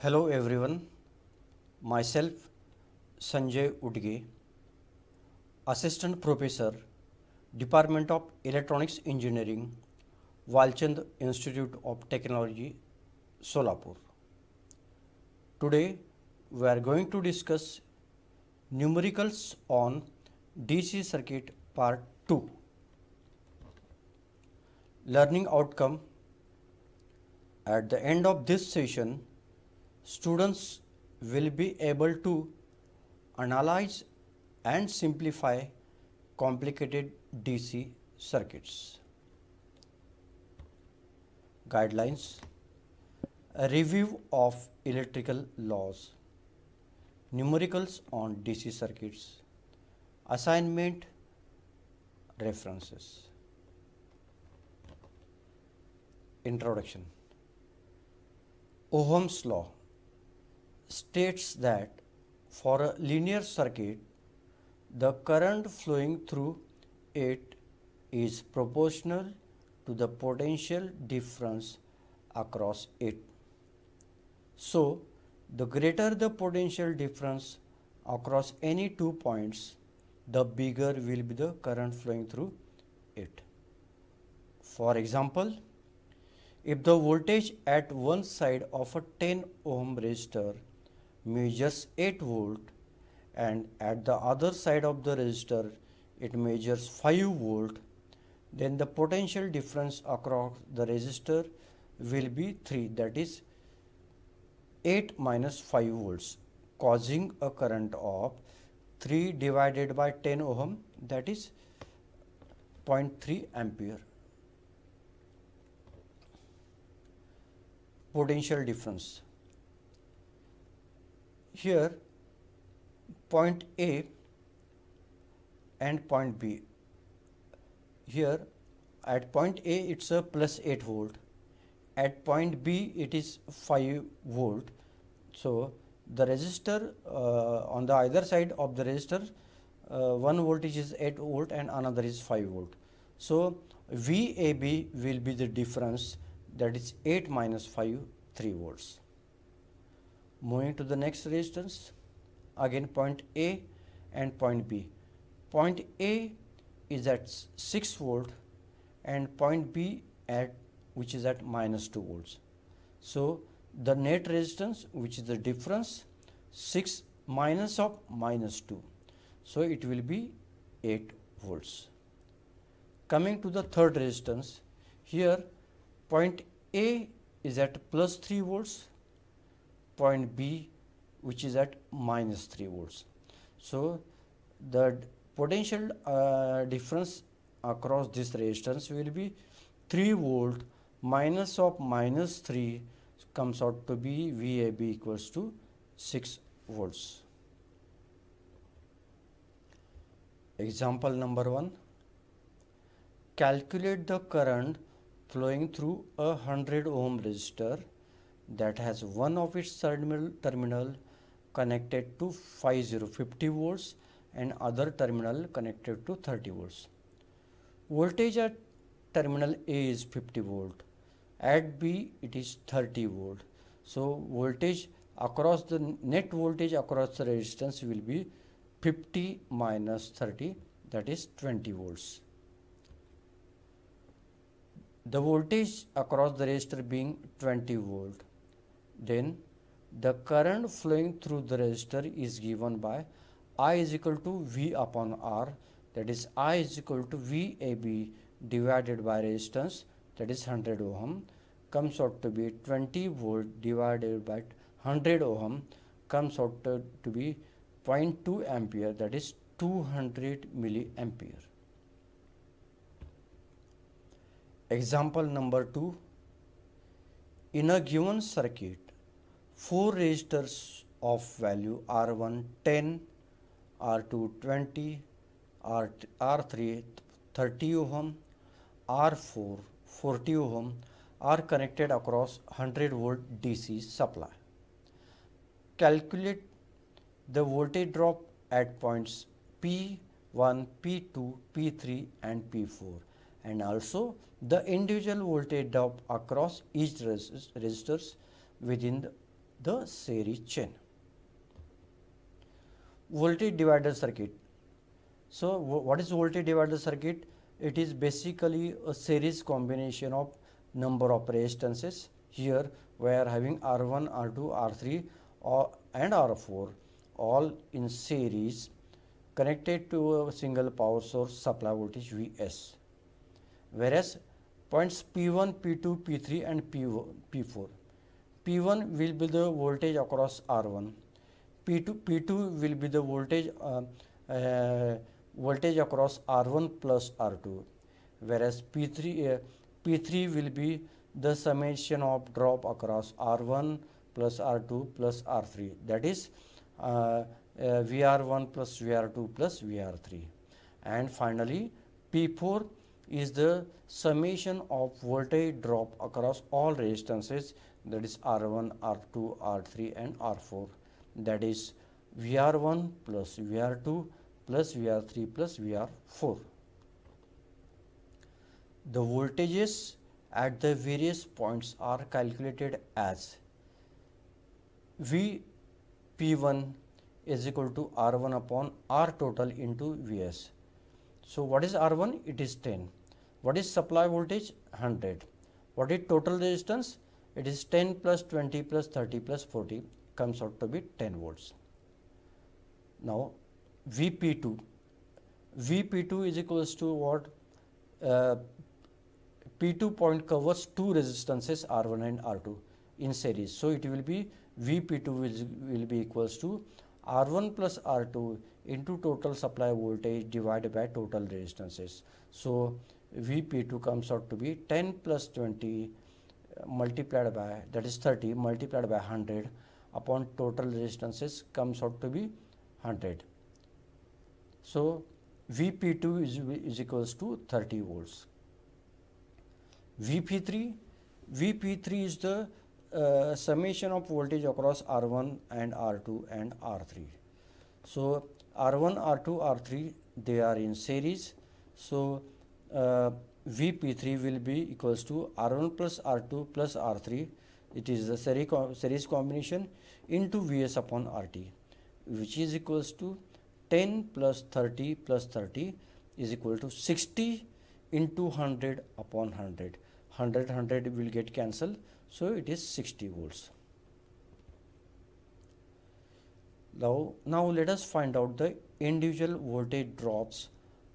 Hello everyone, myself Sanjay Udge, Assistant Professor, Department of Electronics Engineering, Walchand Institute of Technology, Solapur. Today we are going to discuss numericals on DC circuit part 2. Learning outcome At the end of this session, students will be able to analyze and simplify complicated DC circuits. Guidelines A review of electrical laws, numericals on DC circuits, assignment, references. Introduction Ohm's law states that for a linear circuit, the current flowing through it is proportional to the potential difference across it. So, the greater the potential difference across any two points, the bigger will be the current flowing through it. For example, if the voltage at one side of a 10 ohm resistor measures 8 volt and at the other side of the resistor it measures 5 volt then the potential difference across the resistor will be 3 that is 8 minus 5 volts causing a current of 3 divided by 10 ohm that is 0.3 ampere potential difference here point A and point B. Here at point A it's a plus 8 volt, at point B it is 5 volt. So, the resistor uh, on the either side of the resistor uh, one voltage is 8 volt and another is 5 volt. So, VAB will be the difference that is 8 minus 5 3 volts moving to the next resistance again point A and point B point A is at 6 volt and point B at which is at minus 2 volts so the net resistance which is the difference 6 minus of minus 2 so it will be 8 volts coming to the third resistance here point A is at plus 3 volts point B which is at minus 3 volts. So, the potential uh, difference across this resistance will be 3 volt minus of minus 3 comes out to be VAB equals to 6 volts. Example number 1 Calculate the current flowing through a 100 ohm resistor that has one of its terminal, terminal connected to 5050 volts and other terminal connected to 30 volts. Voltage at terminal A is 50 volt, at B it is 30 volt. So, voltage across the net voltage across the resistance will be 50 minus 30 that is 20 volts. The voltage across the resistor being 20 volt then the current flowing through the resistor is given by I is equal to V upon R that is I is equal to VAB divided by resistance that is 100 ohm comes out to be 20 volt divided by 100 ohm comes out to, to be 0.2 ampere that is 200 milliampere. Example number 2 In a given circuit four registers of value R1 10, R2 20, R, R3 30 ohm, R4 40 ohm are connected across 100 volt DC supply. Calculate the voltage drop at points P1, P2, P3 and P4 and also the individual voltage drop across each resistors within the the series chain. Voltage divider circuit. So, what is voltage divider circuit? It is basically a series combination of number of resistances. Here we are having R1, R2, R3 or, and R4 all in series connected to a single power source supply voltage Vs. Whereas points P1, P2, P3 and P4 P1 will be the voltage across R1, P2, P2 will be the voltage uh, uh, voltage across R1 plus R2, whereas P3, uh, P3 will be the summation of drop across R1 plus R2 plus R3 that is uh, uh, VR1 plus VR2 plus VR3 and finally P4 is the summation of voltage drop across all resistances that is R1, R2, R3 and R4 that is VR1 plus VR2 plus VR3 plus VR4. The voltages at the various points are calculated as VP1 is equal to R1 upon R total into Vs. So, what is R1? It is 10. What is supply voltage? 100. What is total resistance? it is 10 plus 20 plus 30 plus 40 comes out to be 10 volts. Now, Vp2, Vp2 is equals to what? Uh, P2 point covers two resistances R1 and R2 in series. So, it will be Vp2 will, will be equals to R1 plus R2 into total supply voltage divided by total resistances. So, Vp2 comes out to be 10 plus 20 multiplied by that is 30 multiplied by 100 upon total resistances comes out to be 100. So, Vp2 is, is equals to 30 volts. Vp3, Vp3 is the uh, summation of voltage across R1 and R2 and R3. So, R1, R2, R3 they are in series. So, uh, Vp3 will be equals to R1 plus R2 plus R3. It is the series combination into Vs upon Rt, which is equals to 10 plus 30 plus 30 is equal to 60 into 100 upon 100. 100, 100 will get cancelled. So it is 60 volts. Now, now let us find out the individual voltage drops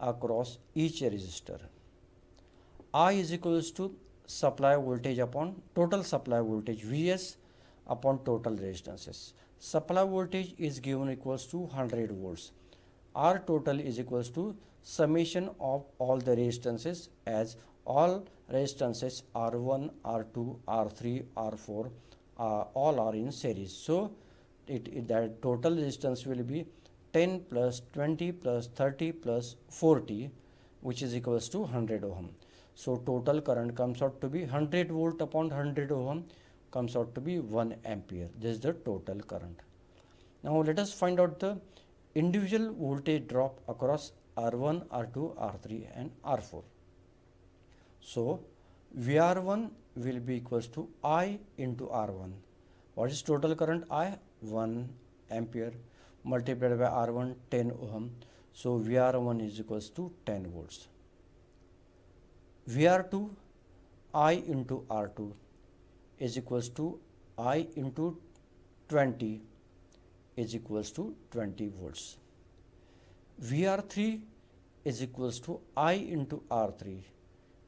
across each resistor. I is equals to supply voltage upon total supply voltage Vs upon total resistances. Supply voltage is given equals to 100 volts. R total is equals to summation of all the resistances as all resistances R1, R2, R3, R4 uh, all are in series. So it, it that total resistance will be 10 plus 20 plus 30 plus 40 which is equals to 100 ohm. So total current comes out to be 100 volt upon 100 ohm comes out to be 1 ampere. This is the total current. Now let us find out the individual voltage drop across R1, R2, R3 and R4. So VR1 will be equals to I into R1. What is total current I? 1 ampere multiplied by R1 10 ohm. So VR1 is equals to 10 volts. VR2 I into R2 is equals to I into 20 is equals to 20 volts. VR3 is equals to I into R3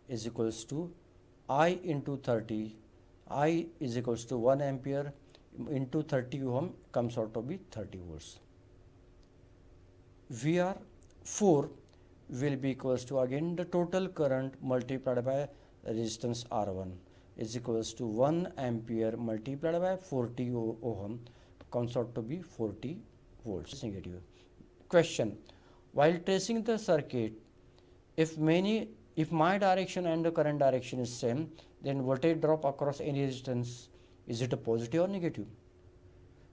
is equals to I into 30 I is equals to 1 ampere into 30 ohm comes out to be 30 volts. VR4 will be equals to again the total current multiplied by resistance R1 is equals to 1 ampere multiplied by 40 ohm comes out to be 40 volts negative. Question while tracing the circuit if many if my direction and the current direction is same then voltage drop across any resistance is it a positive or negative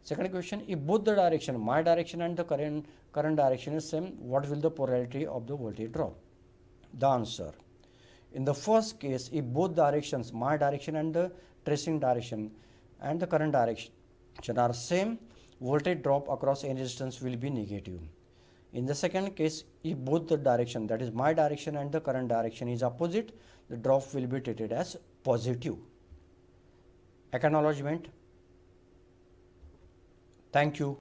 Second question, if both the direction, my direction and the current, current direction is same, what will the polarity of the voltage drop? The answer. In the first case, if both directions, my direction and the tracing direction and the current direction are same, voltage drop across any resistance will be negative. In the second case, if both the direction, that is my direction and the current direction is opposite, the drop will be treated as positive. Acknowledgement Thank you.